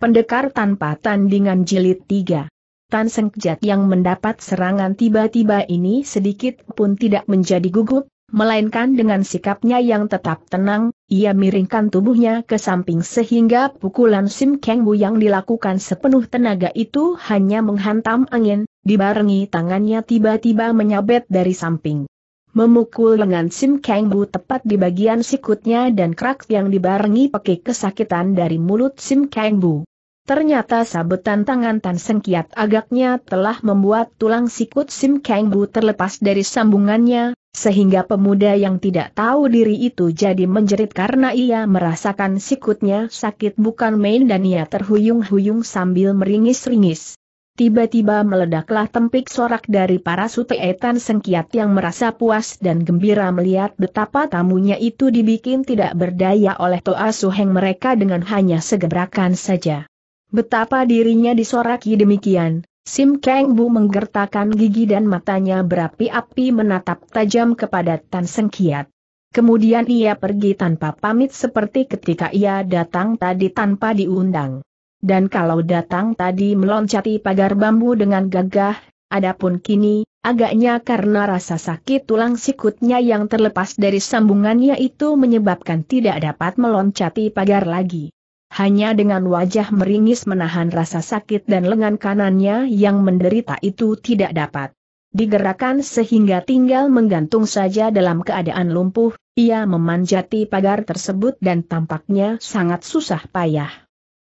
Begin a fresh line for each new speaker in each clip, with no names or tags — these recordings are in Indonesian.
Pendekar tanpa tandingan jilid 3. Tan Sengjat Jat yang mendapat serangan tiba-tiba ini sedikit pun tidak menjadi gugup, melainkan dengan sikapnya yang tetap tenang, ia miringkan tubuhnya ke samping sehingga pukulan Sim Kang Bu yang dilakukan sepenuh tenaga itu hanya menghantam angin, dibarengi tangannya tiba-tiba menyabet dari samping. Memukul lengan Sim Kang Bu tepat di bagian sikutnya dan krak yang dibarengi pakai kesakitan dari mulut Sim Kang Bu. Ternyata sabetan tangan Tan Seng Kiat agaknya telah membuat tulang sikut Sim Kang Bu terlepas dari sambungannya, sehingga pemuda yang tidak tahu diri itu jadi menjerit karena ia merasakan sikutnya sakit bukan main dan ia terhuyung-huyung sambil meringis-ringis. Tiba-tiba meledaklah tempik sorak dari para suteetan sengkiat yang merasa puas dan gembira melihat betapa tamunya itu dibikin tidak berdaya oleh Toa Suheng mereka dengan hanya segebrakan saja. Betapa dirinya disoraki demikian, Sim Kang Bu menggertakkan gigi dan matanya berapi-api menatap tajam kepada Tan Seng Kiat. Kemudian ia pergi tanpa pamit seperti ketika ia datang tadi tanpa diundang. Dan kalau datang tadi meloncati pagar bambu dengan gagah, adapun kini, agaknya karena rasa sakit tulang sikutnya yang terlepas dari sambungannya itu menyebabkan tidak dapat meloncati pagar lagi hanya dengan wajah meringis menahan rasa sakit dan lengan kanannya yang menderita itu tidak dapat digerakkan sehingga tinggal menggantung saja dalam keadaan lumpuh, ia memanjati pagar tersebut dan tampaknya sangat susah payah.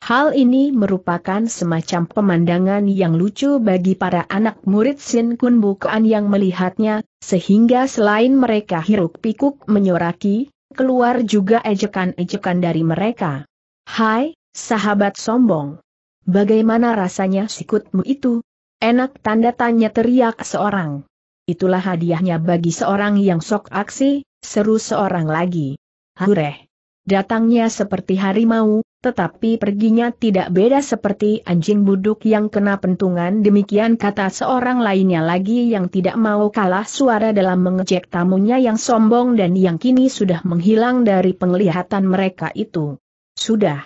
Hal ini merupakan semacam pemandangan yang lucu bagi para anak murid Sin Kun Bukuan yang melihatnya, sehingga selain mereka hiruk pikuk menyoraki, keluar juga ejekan-ejekan dari mereka. Hai, sahabat sombong. Bagaimana rasanya sikutmu itu? Enak tanda tanya teriak seorang. Itulah hadiahnya bagi seorang yang sok aksi, seru seorang lagi. Hureh. Datangnya seperti harimau, tetapi perginya tidak beda seperti anjing buduk yang kena pentungan demikian kata seorang lainnya lagi yang tidak mau kalah suara dalam mengejek tamunya yang sombong dan yang kini sudah menghilang dari penglihatan mereka itu. Sudah.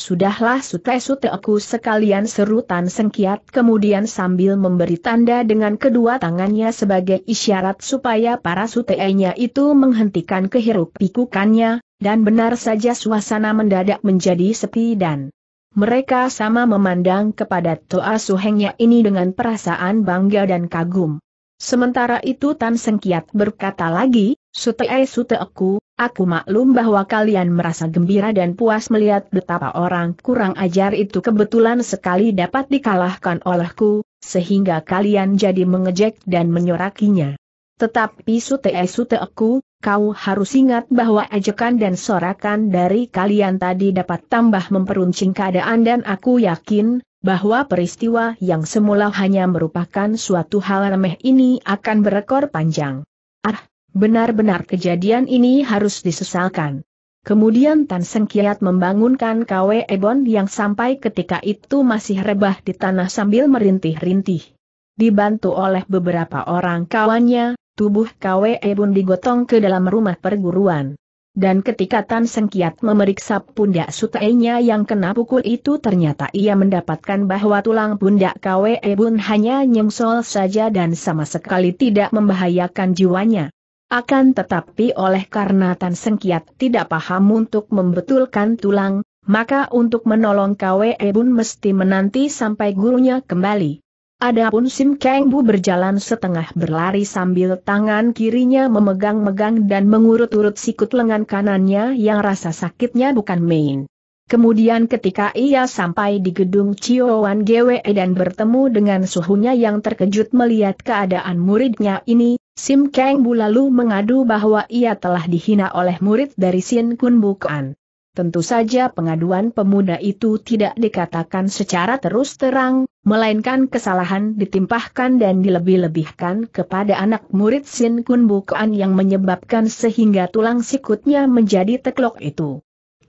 Sudahlah sute-sute aku sekalian seru Tan Sengkiat kemudian sambil memberi tanda dengan kedua tangannya sebagai isyarat supaya para sute-nya itu menghentikan kehirup pikukannya, dan benar saja suasana mendadak menjadi sepi dan mereka sama memandang kepada Toa Suhengnya ini dengan perasaan bangga dan kagum. Sementara itu Tan Sengkiat berkata lagi, sute-sute aku, Aku maklum bahwa kalian merasa gembira dan puas melihat betapa orang kurang ajar itu kebetulan sekali dapat dikalahkan olehku, sehingga kalian jadi mengejek dan menyorakinya. Tetapi sute aku, eh, kau harus ingat bahwa ejekan dan sorakan dari kalian tadi dapat tambah memperuncing keadaan dan aku yakin, bahwa peristiwa yang semula hanya merupakan suatu hal remeh ini akan berekor panjang. Ah, Benar-benar kejadian ini harus disesalkan. Kemudian Tan Seng Kiat membangunkan KW Ebon yang sampai ketika itu masih rebah di tanah sambil merintih-rintih. Dibantu oleh beberapa orang kawannya, tubuh KW Ebon digotong ke dalam rumah perguruan. Dan ketika Tan Seng Kiat memeriksa pundak sutainya yang kena pukul itu ternyata ia mendapatkan bahwa tulang pundak KW Ebon hanya nyengsol saja dan sama sekali tidak membahayakan jiwanya. Akan tetapi oleh karena Tan Sengkiat tidak paham untuk membetulkan tulang, maka untuk menolong Kwe Bun mesti menanti sampai gurunya kembali. Adapun Sim Kang Bu berjalan setengah berlari sambil tangan kirinya memegang-megang dan mengurut-urut sikut lengan kanannya yang rasa sakitnya bukan main. Kemudian ketika ia sampai di gedung Chiowan GWE dan bertemu dengan suhunya yang terkejut melihat keadaan muridnya ini, Sim Kang Bu lalu mengadu bahwa ia telah dihina oleh murid dari Sin Kun Bukan. Tentu saja pengaduan pemuda itu tidak dikatakan secara terus terang, melainkan kesalahan ditimpahkan dan dilebih-lebihkan kepada anak murid Sin Kun Bukan yang menyebabkan sehingga tulang sikutnya menjadi teklok itu.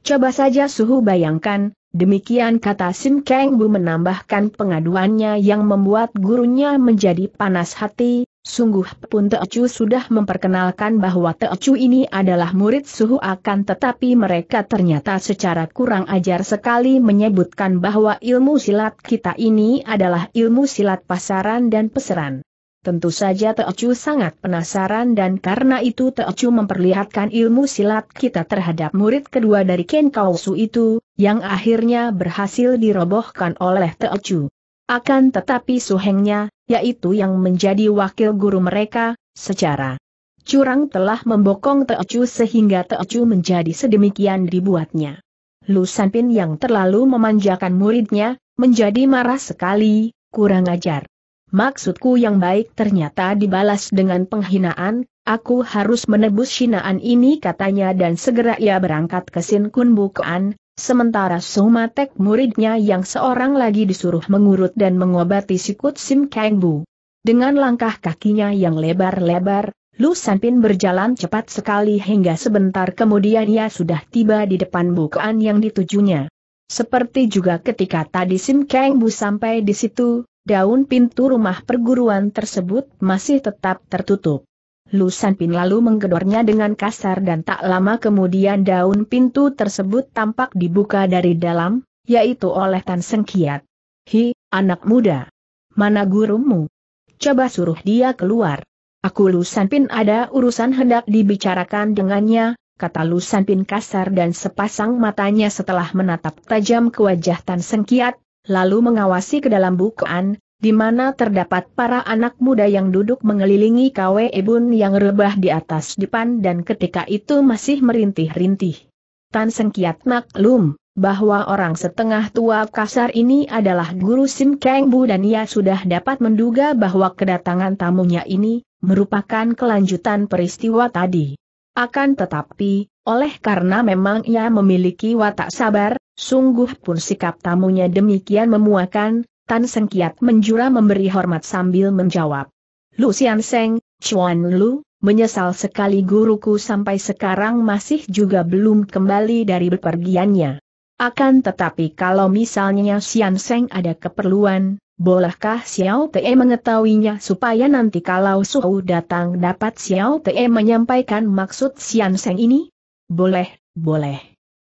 Coba saja suhu bayangkan, demikian kata Sim Kang Bu menambahkan pengaduannya yang membuat gurunya menjadi panas hati, sungguh pun Teocu sudah memperkenalkan bahwa Teocu ini adalah murid suhu akan tetapi mereka ternyata secara kurang ajar sekali menyebutkan bahwa ilmu silat kita ini adalah ilmu silat pasaran dan peseran. Tentu saja Teocu sangat penasaran dan karena itu Teocu memperlihatkan ilmu silat kita terhadap murid kedua dari Ken Kausu itu, yang akhirnya berhasil dirobohkan oleh Teocu. Akan tetapi suhengnya, yaitu yang menjadi wakil guru mereka, secara curang telah membokong Teocu sehingga Teocu menjadi sedemikian dibuatnya. Lu Sanpin yang terlalu memanjakan muridnya, menjadi marah sekali, kurang ajar. Maksudku yang baik ternyata dibalas dengan penghinaan, aku harus menebus hinaan ini katanya dan segera ia berangkat ke Sin Kun Bukuan, sementara Sumatek muridnya yang seorang lagi disuruh mengurut dan mengobati sikut Sim Kang Bu. Dengan langkah kakinya yang lebar-lebar, Lu Sanpin berjalan cepat sekali hingga sebentar kemudian ia sudah tiba di depan bukaan yang ditujunya. Seperti juga ketika tadi Sim Kang Bu sampai di situ, daun pintu rumah perguruan tersebut masih tetap tertutup. Lusan Pin lalu menggedornya dengan kasar dan tak lama kemudian daun pintu tersebut tampak dibuka dari dalam, yaitu oleh Tan Sengkiat. Hi, anak muda. Mana gurumu? Coba suruh dia keluar. Aku Lusan Pin ada urusan hendak dibicarakan dengannya, kata Lusan Pin kasar dan sepasang matanya setelah menatap tajam ke wajah Tan Sengkiat, lalu mengawasi ke dalam bukaan, di mana terdapat para anak muda yang duduk mengelilingi kawe Ebun yang rebah di atas depan dan ketika itu masih merintih-rintih. Tan Sengkiat maklum, bahwa orang setengah tua kasar ini adalah guru Sim Keng Bu dan ia sudah dapat menduga bahwa kedatangan tamunya ini, merupakan kelanjutan peristiwa tadi. Akan tetapi, oleh karena memang ia memiliki watak sabar, sungguh pun sikap tamunya demikian memuakan, Tan Seng Kiat menjura memberi hormat sambil menjawab. Lu Sian Seng, Chuan Lu, menyesal sekali guruku sampai sekarang masih juga belum kembali dari bepergiannya. Akan tetapi kalau misalnya Sian Seng ada keperluan, bolehkah Xiao Te mengetahuinya supaya nanti kalau Suhu datang dapat Xiao Te menyampaikan maksud Sian Seng ini? boleh, boleh.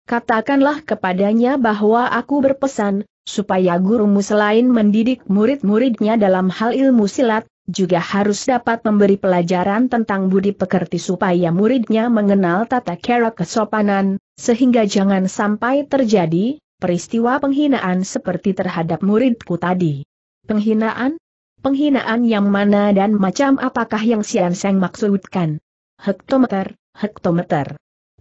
Katakanlah kepadanya bahwa aku berpesan, supaya gurumu selain mendidik murid-muridnya dalam hal ilmu silat, juga harus dapat memberi pelajaran tentang budi pekerti supaya muridnya mengenal tata cara kesopanan, sehingga jangan sampai terjadi peristiwa penghinaan seperti terhadap muridku tadi. Penghinaan? Penghinaan yang mana dan macam apakah yang Sian Seng maksudkan? Hektometer, hektometer.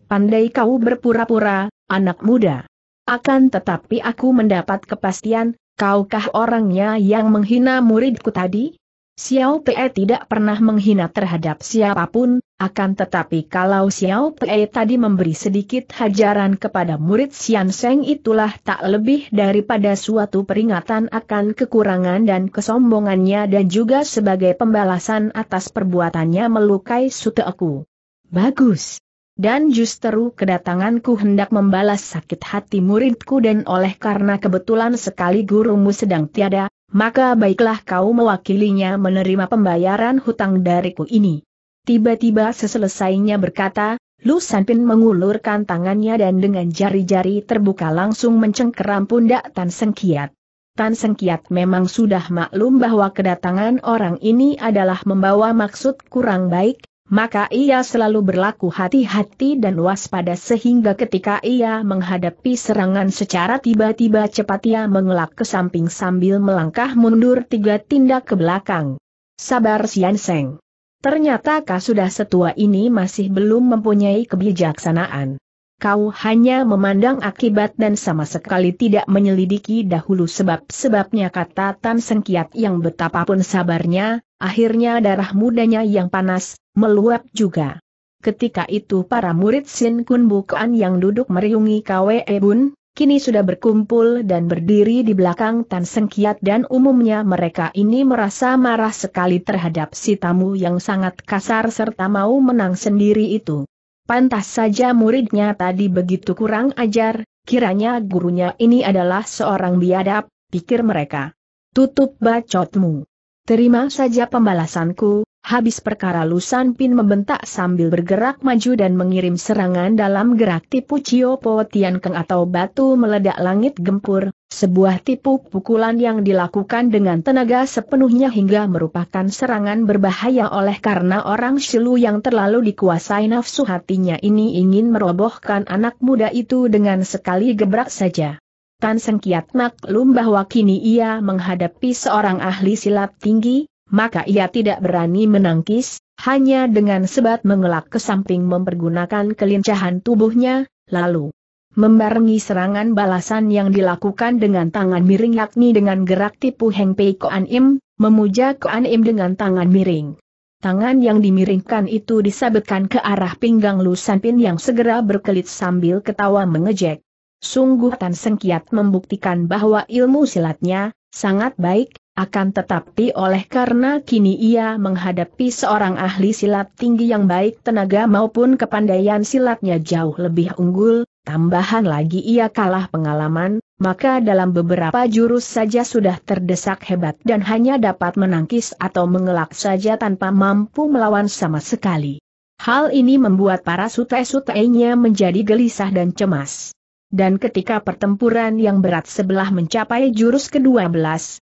Pandai kau berpura-pura, anak muda. Akan tetapi aku mendapat kepastian, kaukah orangnya yang menghina muridku tadi? Xiao Pei tidak pernah menghina terhadap siapapun, akan tetapi kalau Xiao Pei tadi memberi sedikit hajaran kepada murid Xian Seng itulah tak lebih daripada suatu peringatan akan kekurangan dan kesombongannya dan juga sebagai pembalasan atas perbuatannya melukai Suteku. Bagus. Dan justru kedatanganku hendak membalas sakit hati muridku dan oleh karena kebetulan sekali gurumu sedang tiada, maka baiklah kau mewakilinya menerima pembayaran hutang dariku ini. Tiba-tiba seselesainya berkata, Lu Sanpin mengulurkan tangannya dan dengan jari-jari terbuka langsung mencengkeram pundak Tan Sengkiat. Tan Sengkiat memang sudah maklum bahwa kedatangan orang ini adalah membawa maksud kurang baik, maka ia selalu berlaku hati-hati dan waspada sehingga ketika ia menghadapi serangan secara tiba-tiba cepat ia mengelak ke samping sambil melangkah mundur tiga tindak ke belakang. Sabar Sian Seng. Ternyata kau sudah setua ini masih belum mempunyai kebijaksanaan kau hanya memandang akibat dan sama sekali tidak menyelidiki dahulu sebab-sebabnya kata Tan Sengkiat yang betapapun sabarnya, akhirnya darah mudanya yang panas, meluap juga. Ketika itu para murid Sin Kun Bukan yang duduk meriungi Kwe Bun, kini sudah berkumpul dan berdiri di belakang Tan Sengkiat dan umumnya mereka ini merasa marah sekali terhadap si tamu yang sangat kasar serta mau menang sendiri itu. Pantas saja muridnya tadi begitu kurang ajar, kiranya gurunya ini adalah seorang biadab, pikir mereka. Tutup bacotmu. Terima saja pembalasanku, Habis perkara Lusan Pin membentak sambil bergerak maju dan mengirim serangan dalam gerak tipu Cio Po Tian Keng atau batu meledak langit gempur, sebuah tipu pukulan yang dilakukan dengan tenaga sepenuhnya hingga merupakan serangan berbahaya oleh karena orang Shilu yang terlalu dikuasai nafsu hatinya ini ingin merobohkan anak muda itu dengan sekali gebrak saja. Tan Sengkiat Nak bahwa kini ia menghadapi seorang ahli silat tinggi, maka ia tidak berani menangkis, hanya dengan sebat mengelak ke samping mempergunakan kelincahan tubuhnya, lalu membarengi serangan balasan yang dilakukan dengan tangan miring yakni dengan gerak tipu Heng Pei Koan Im, memuja Koan Im dengan tangan miring. Tangan yang dimiringkan itu disabetkan ke arah pinggang Lu Sanpin yang segera berkelit sambil ketawa mengejek. Sungguh Tan Sengkiat membuktikan bahwa ilmu silatnya, sangat baik, akan tetapi oleh karena kini ia menghadapi seorang ahli silat tinggi yang baik tenaga maupun kepandaian silatnya jauh lebih unggul, tambahan lagi ia kalah pengalaman, maka dalam beberapa jurus saja sudah terdesak hebat dan hanya dapat menangkis atau mengelak saja tanpa mampu melawan sama sekali. Hal ini membuat para sute sutainya menjadi gelisah dan cemas. Dan ketika pertempuran yang berat sebelah mencapai jurus ke-12,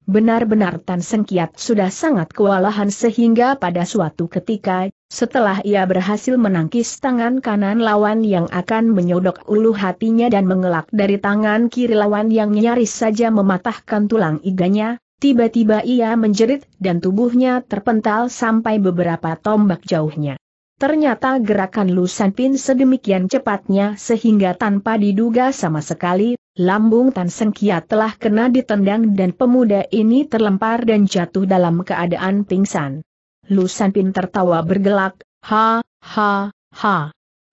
Benar-benar Tan Sengkiat sudah sangat kewalahan sehingga pada suatu ketika, setelah ia berhasil menangkis tangan kanan lawan yang akan menyodok ulu hatinya dan mengelak dari tangan kiri lawan yang nyaris saja mematahkan tulang iganya, tiba-tiba ia menjerit dan tubuhnya terpental sampai beberapa tombak jauhnya. Ternyata gerakan Lu Pin sedemikian cepatnya sehingga tanpa diduga sama sekali, lambung Tan Sengkia telah kena ditendang dan pemuda ini terlempar dan jatuh dalam keadaan pingsan. Lusan Pin tertawa bergelak, ha, ha, ha.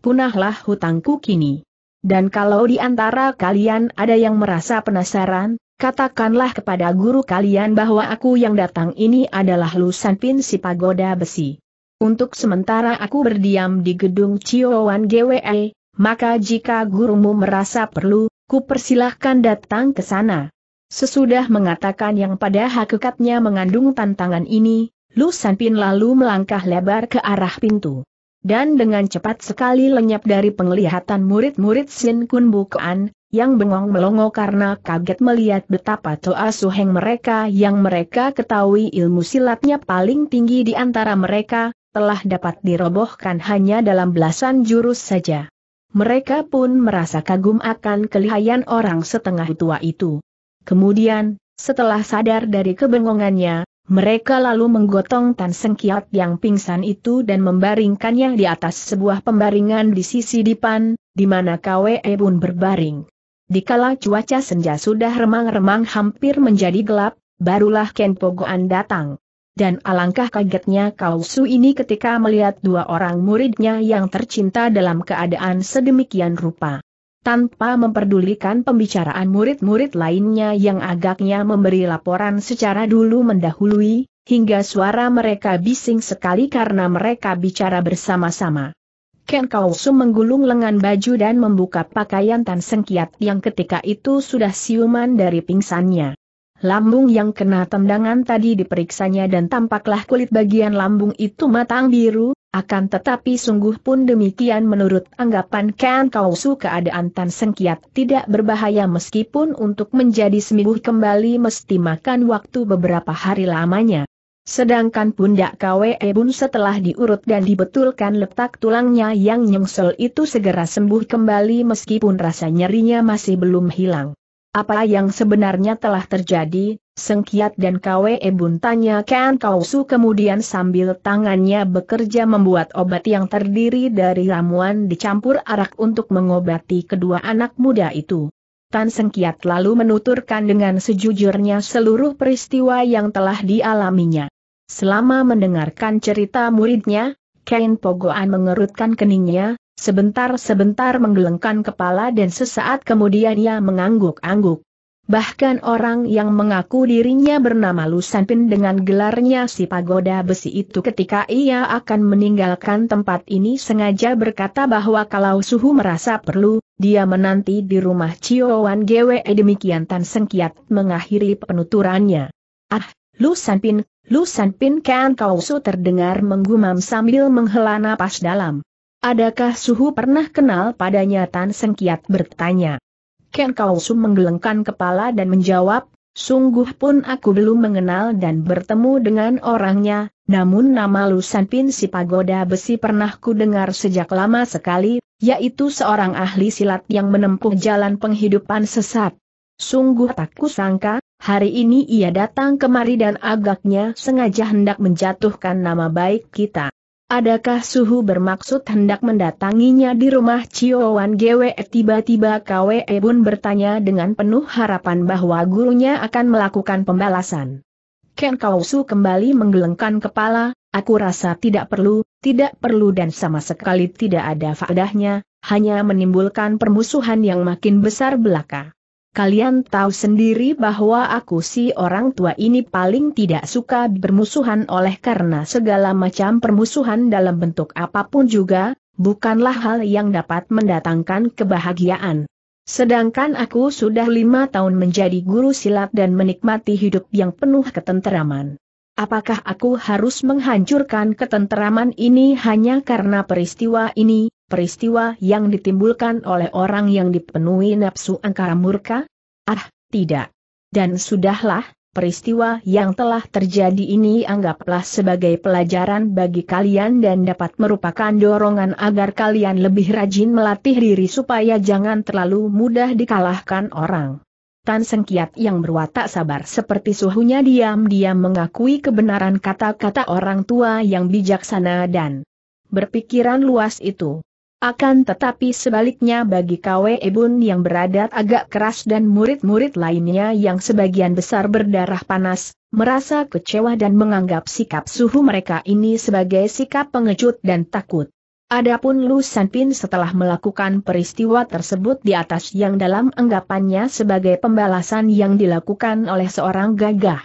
Punahlah hutangku kini. Dan kalau di antara kalian ada yang merasa penasaran, katakanlah kepada guru kalian bahwa aku yang datang ini adalah Lusan Pin si pagoda besi. Untuk sementara aku berdiam di gedung Ciowan GWE, maka jika gurumu merasa perlu, Ku persilahkan datang ke sana. Sesudah mengatakan yang pada hakikatnya mengandung tantangan ini, Lu Sanpin lalu melangkah lebar ke arah pintu. Dan dengan cepat sekali lenyap dari penglihatan murid-murid Sin Kun Bukuan, yang bengong melongo karena kaget melihat betapa Toa Suheng mereka yang mereka ketahui ilmu silatnya paling tinggi di antara mereka, telah dapat dirobohkan hanya dalam belasan jurus saja. Mereka pun merasa kagum akan kelihayan orang setengah tua itu. Kemudian, setelah sadar dari kebengongannya, mereka lalu menggotong Tan Seng yang pingsan itu dan membaringkannya di atas sebuah pembaringan di sisi dipan, di mana Kwe pun berbaring. Dikala cuaca senja sudah remang-remang hampir menjadi gelap, barulah Ken Pogoan datang. Dan alangkah kagetnya Kausu ini ketika melihat dua orang muridnya yang tercinta dalam keadaan sedemikian rupa. Tanpa memperdulikan pembicaraan murid-murid lainnya yang agaknya memberi laporan secara dulu mendahului, hingga suara mereka bising sekali karena mereka bicara bersama-sama. Ken Kausu menggulung lengan baju dan membuka pakaian Tan Sengkiat yang ketika itu sudah siuman dari pingsannya. Lambung yang kena tendangan tadi diperiksanya dan tampaklah kulit bagian lambung itu matang biru, akan tetapi sungguh pun demikian menurut anggapan Ken Kausu keadaan Tan Sengkiat tidak berbahaya meskipun untuk menjadi sembuh kembali mesti makan waktu beberapa hari lamanya. Sedangkan pundak KWE Bun setelah diurut dan dibetulkan letak tulangnya yang nyengsel itu segera sembuh kembali meskipun rasa nyerinya masih belum hilang. Apa yang sebenarnya telah terjadi, Sengkiat dan Kwe Bun Ebun Ken Kausu kemudian sambil tangannya bekerja membuat obat yang terdiri dari ramuan dicampur arak untuk mengobati kedua anak muda itu. Tan Sengkiat lalu menuturkan dengan sejujurnya seluruh peristiwa yang telah dialaminya. Selama mendengarkan cerita muridnya, Kain Pogoan mengerutkan keningnya, Sebentar-sebentar menggelengkan kepala dan sesaat kemudian ia mengangguk-angguk. Bahkan orang yang mengaku dirinya bernama Lusanpin dengan gelarnya si pagoda besi itu ketika ia akan meninggalkan tempat ini sengaja berkata bahwa kalau suhu merasa perlu, dia menanti di rumah Wan Gwe demikian Tan Sengkiat mengakhiri penuturannya. Ah, Lusanpin, Lusanpin kan kau su terdengar menggumam sambil menghela napas dalam. Adakah Suhu pernah kenal padanya Tan Seng Kiat bertanya. Ken Kausu menggelengkan kepala dan menjawab, sungguh pun aku belum mengenal dan bertemu dengan orangnya, namun nama Lusan Pin si pagoda besi pernah ku dengar sejak lama sekali, yaitu seorang ahli silat yang menempuh jalan penghidupan sesat. Sungguh tak kusangka, hari ini ia datang kemari dan agaknya sengaja hendak menjatuhkan nama baik kita. Adakah suhu bermaksud hendak mendatanginya di rumah Ciowan Gwe? Tiba-tiba Kwe Bun bertanya dengan penuh harapan bahwa gurunya akan melakukan pembalasan. Ken Kausu kembali menggelengkan kepala, aku rasa tidak perlu, tidak perlu dan sama sekali tidak ada faedahnya, hanya menimbulkan permusuhan yang makin besar belaka. Kalian tahu sendiri bahwa aku si orang tua ini paling tidak suka bermusuhan oleh karena segala macam permusuhan dalam bentuk apapun juga, bukanlah hal yang dapat mendatangkan kebahagiaan. Sedangkan aku sudah lima tahun menjadi guru silat dan menikmati hidup yang penuh ketenteraman. Apakah aku harus menghancurkan ketenteraman ini hanya karena peristiwa ini? peristiwa yang ditimbulkan oleh orang yang dipenuhi nafsu angkara murka? Ah, tidak. Dan sudahlah, peristiwa yang telah terjadi ini anggaplah sebagai pelajaran bagi kalian dan dapat merupakan dorongan agar kalian lebih rajin melatih diri supaya jangan terlalu mudah dikalahkan orang. Tan Sengkiat yang berwatak sabar seperti suhunya diam-diam mengakui kebenaran kata-kata orang tua yang bijaksana dan berpikiran luas itu. Akan tetapi sebaliknya bagi Kwe Ebun yang beradat agak keras dan murid-murid lainnya yang sebagian besar berdarah panas, merasa kecewa dan menganggap sikap suhu mereka ini sebagai sikap pengecut dan takut. Adapun Lu Sanpin setelah melakukan peristiwa tersebut di atas yang dalam anggapannya sebagai pembalasan yang dilakukan oleh seorang gagah.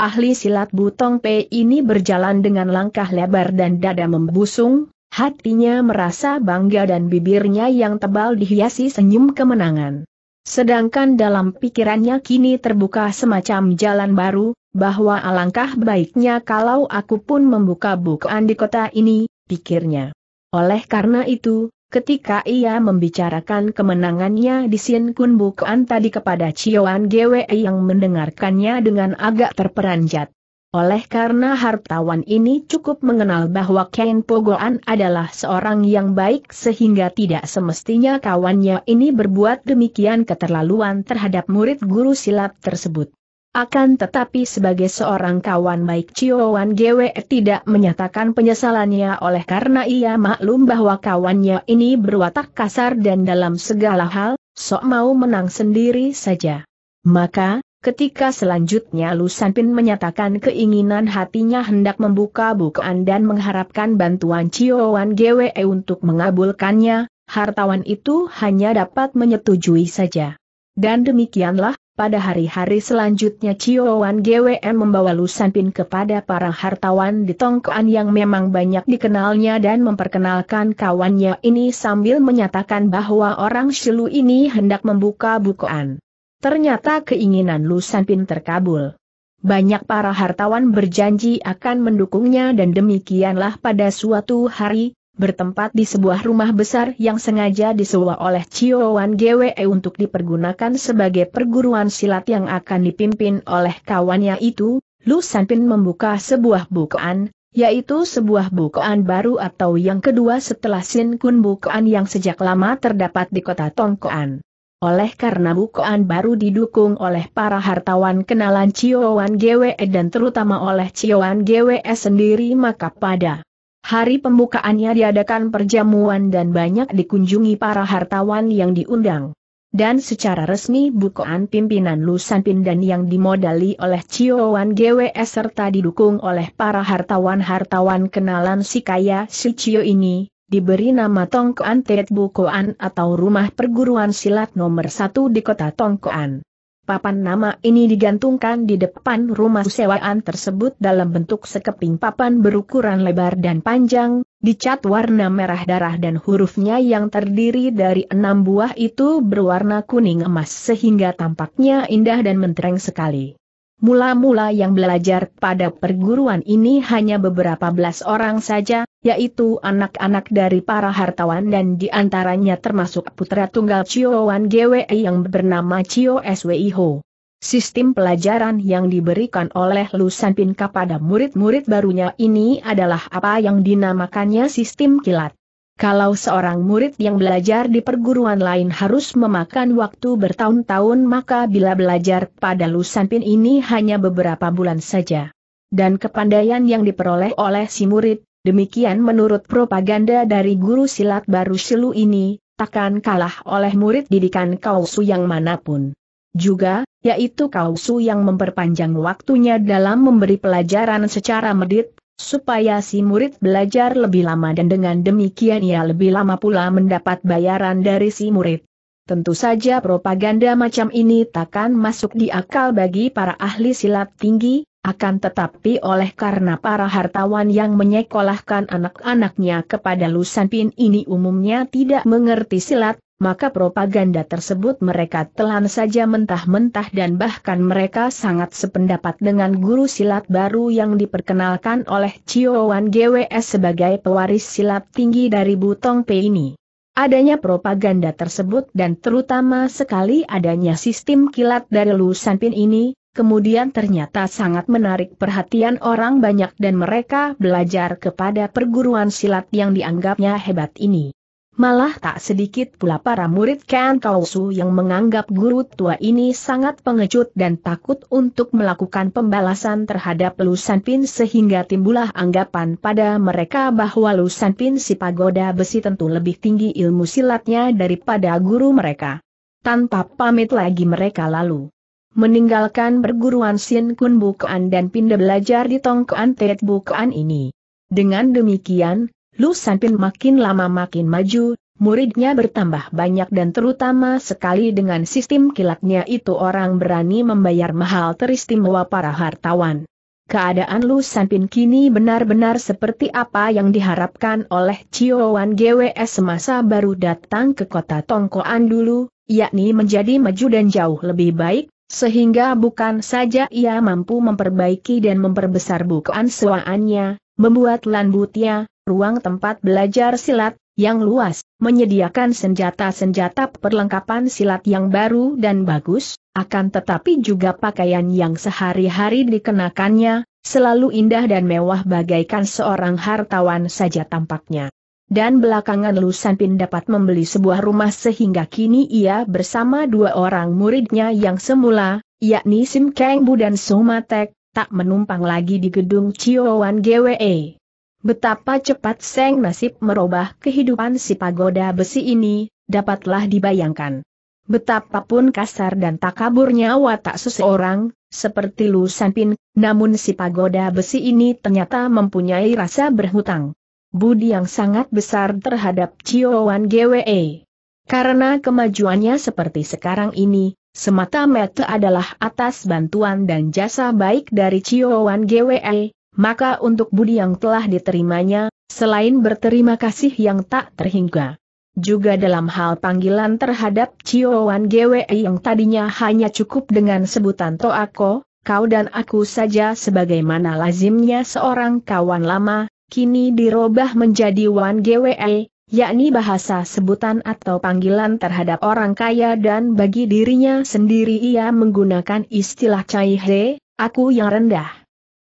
Ahli silat Butong P ini berjalan dengan langkah lebar dan dada membusung, Hatinya merasa bangga dan bibirnya yang tebal dihiasi senyum kemenangan. Sedangkan dalam pikirannya kini terbuka semacam jalan baru, bahwa alangkah baiknya kalau aku pun membuka bukaan di kota ini, pikirnya. Oleh karena itu, ketika ia membicarakan kemenangannya di Sien Kun bukaan tadi kepada Chioan Gwe yang mendengarkannya dengan agak terperanjat. Oleh karena hartawan ini cukup mengenal bahwa Ken Pogoan adalah seorang yang baik sehingga tidak semestinya kawannya ini berbuat demikian keterlaluan terhadap murid guru silat tersebut. Akan tetapi sebagai seorang kawan baik Ciowan Gwe tidak menyatakan penyesalannya oleh karena ia maklum bahwa kawannya ini berwatak kasar dan dalam segala hal, sok mau menang sendiri saja. Maka, Ketika selanjutnya Sanpin menyatakan keinginan hatinya hendak membuka bukaan dan mengharapkan bantuan Ciowan GWE untuk mengabulkannya, hartawan itu hanya dapat menyetujui saja. Dan demikianlah, pada hari-hari selanjutnya Ciowan GWE membawa Sanpin kepada para hartawan di Tongkoan yang memang banyak dikenalnya dan memperkenalkan kawannya ini sambil menyatakan bahwa orang Shilu ini hendak membuka bukaan. Ternyata keinginan Lu Sanpin terkabul. Banyak para hartawan berjanji akan mendukungnya dan demikianlah pada suatu hari, bertempat di sebuah rumah besar yang sengaja disewa oleh Wan GWE untuk dipergunakan sebagai perguruan silat yang akan dipimpin oleh kawannya itu, Lu Sanpin membuka sebuah bukaan, yaitu sebuah bukaan baru atau yang kedua setelah Sin Kun bukaan yang sejak lama terdapat di kota Tongkoan. Oleh karena bukoan baru didukung oleh para hartawan kenalan Cioan GWE dan terutama oleh Cioan GWE sendiri maka pada hari pembukaannya diadakan perjamuan dan banyak dikunjungi para hartawan yang diundang. Dan secara resmi bukoan pimpinan Lusan dan yang dimodali oleh Cioan GWS e serta didukung oleh para hartawan-hartawan kenalan si kaya si Cio ini, diberi nama Tongkoan Tetbukoan atau Rumah Perguruan Silat Nomor 1 di kota Tongkoan. Papan nama ini digantungkan di depan rumah sewaan tersebut dalam bentuk sekeping papan berukuran lebar dan panjang, dicat warna merah darah dan hurufnya yang terdiri dari enam buah itu berwarna kuning emas sehingga tampaknya indah dan mentereng sekali. Mula-mula yang belajar pada perguruan ini hanya beberapa belas orang saja, yaitu anak-anak dari para hartawan dan diantaranya termasuk putra tunggal Chiowan GWI yang bernama Chio SWI Ho. Sistem pelajaran yang diberikan oleh Lusan Pinka pada murid-murid barunya ini adalah apa yang dinamakannya sistem kilat. Kalau seorang murid yang belajar di perguruan lain harus memakan waktu bertahun-tahun maka bila belajar pada Pin ini hanya beberapa bulan saja. Dan kepandaian yang diperoleh oleh si murid, demikian menurut propaganda dari guru silat baru Silu ini, takkan kalah oleh murid didikan Kausu yang manapun. Juga, yaitu Kausu yang memperpanjang waktunya dalam memberi pelajaran secara medit, supaya si murid belajar lebih lama dan dengan demikian ia lebih lama pula mendapat bayaran dari si murid. Tentu saja propaganda macam ini takkan masuk di akal bagi para ahli silat tinggi, akan tetapi oleh karena para hartawan yang menyekolahkan anak-anaknya kepada Lusan Pin ini umumnya tidak mengerti silat, maka propaganda tersebut mereka telan saja mentah-mentah dan bahkan mereka sangat sependapat dengan guru silat baru yang diperkenalkan oleh Wan GWS sebagai pewaris silat tinggi dari Butong P ini. Adanya propaganda tersebut dan terutama sekali adanya sistem kilat dari San Pin ini, kemudian ternyata sangat menarik perhatian orang banyak dan mereka belajar kepada perguruan silat yang dianggapnya hebat ini. Malah tak sedikit pula para murid Ken Kausu yang menganggap guru tua ini sangat pengecut dan takut untuk melakukan pembalasan terhadap Lusan Pin sehingga timbullah anggapan pada mereka bahwa Lusan Pin si pagoda besi tentu lebih tinggi ilmu silatnya daripada guru mereka. Tanpa pamit lagi mereka lalu meninggalkan perguruan Sin Kun Bukuan dan pindah belajar di Tongkuan Tet Bukuan ini. Dengan demikian, Lu Sanpin makin lama makin maju, muridnya bertambah banyak dan terutama sekali dengan sistem kilatnya itu orang berani membayar mahal teristimewa para hartawan. Keadaan Lu Sanpin kini benar-benar seperti apa yang diharapkan oleh Wan GWS semasa baru datang ke kota Tongkoan dulu, yakni menjadi maju dan jauh lebih baik, sehingga bukan saja ia mampu memperbaiki dan memperbesar bukaan sewaannya, membuat lanbutnya, ruang tempat belajar silat, yang luas, menyediakan senjata-senjata perlengkapan silat yang baru dan bagus, akan tetapi juga pakaian yang sehari-hari dikenakannya, selalu indah dan mewah bagaikan seorang hartawan saja tampaknya. Dan belakangan Lu Pin dapat membeli sebuah rumah sehingga kini ia bersama dua orang muridnya yang semula, yakni Sim Kang Bu dan Sumatek, tak menumpang lagi di gedung Chiowan GWE. Betapa cepat Seng Nasib merubah kehidupan si pagoda besi ini, dapatlah dibayangkan. Betapapun kasar dan takaburnya watak seseorang, seperti Lu Sanpin, namun si pagoda besi ini ternyata mempunyai rasa berhutang. Budi yang sangat besar terhadap Ciowan GWE. Karena kemajuannya seperti sekarang ini, semata-mata adalah atas bantuan dan jasa baik dari Ciowan GWE, maka untuk budi yang telah diterimanya, selain berterima kasih yang tak terhingga. Juga dalam hal panggilan terhadap Ciowan GWE yang tadinya hanya cukup dengan sebutan Toako, kau dan aku saja sebagaimana lazimnya seorang kawan lama, kini dirubah menjadi Wan GWE, yakni bahasa sebutan atau panggilan terhadap orang kaya dan bagi dirinya sendiri ia menggunakan istilah Cai He, aku yang rendah.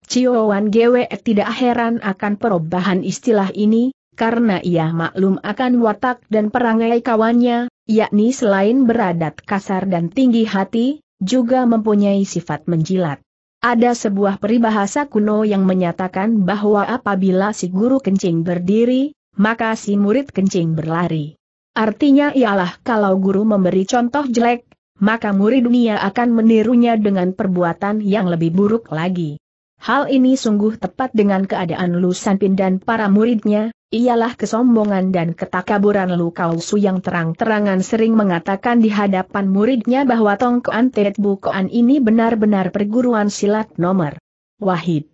Cioan Gwe tidak heran akan perubahan istilah ini, karena ia maklum akan watak dan perangai kawannya, yakni selain beradat kasar dan tinggi hati, juga mempunyai sifat menjilat. Ada sebuah peribahasa kuno yang menyatakan bahwa apabila si guru kencing berdiri, maka si murid kencing berlari. Artinya ialah kalau guru memberi contoh jelek, maka murid dunia akan menirunya dengan perbuatan yang lebih buruk lagi. Hal ini sungguh tepat dengan keadaan Lu Sanpin dan para muridnya, ialah kesombongan dan ketakaburan Lu Kausu yang terang-terangan sering mengatakan di hadapan muridnya bahwa Tongkoan Tet Bukoan ini benar-benar perguruan silat nomor wahid.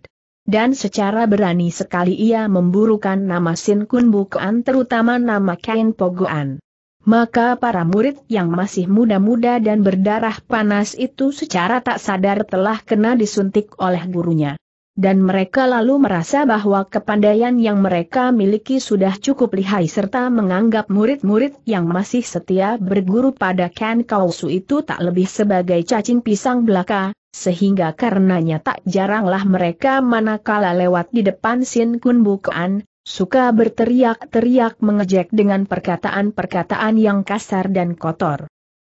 Dan secara berani sekali ia memburukan nama Sin Kun Bukoan terutama nama Kain Pogoan. Maka para murid yang masih muda-muda dan berdarah panas itu secara tak sadar telah kena disuntik oleh gurunya. Dan mereka lalu merasa bahwa kepandaian yang mereka miliki sudah cukup lihai serta menganggap murid-murid yang masih setia berguru pada Ken Kausu itu tak lebih sebagai cacing pisang belaka, sehingga karenanya tak jaranglah mereka manakala lewat di depan Sin Kun Bukuan, Suka berteriak-teriak mengejek dengan perkataan-perkataan yang kasar dan kotor.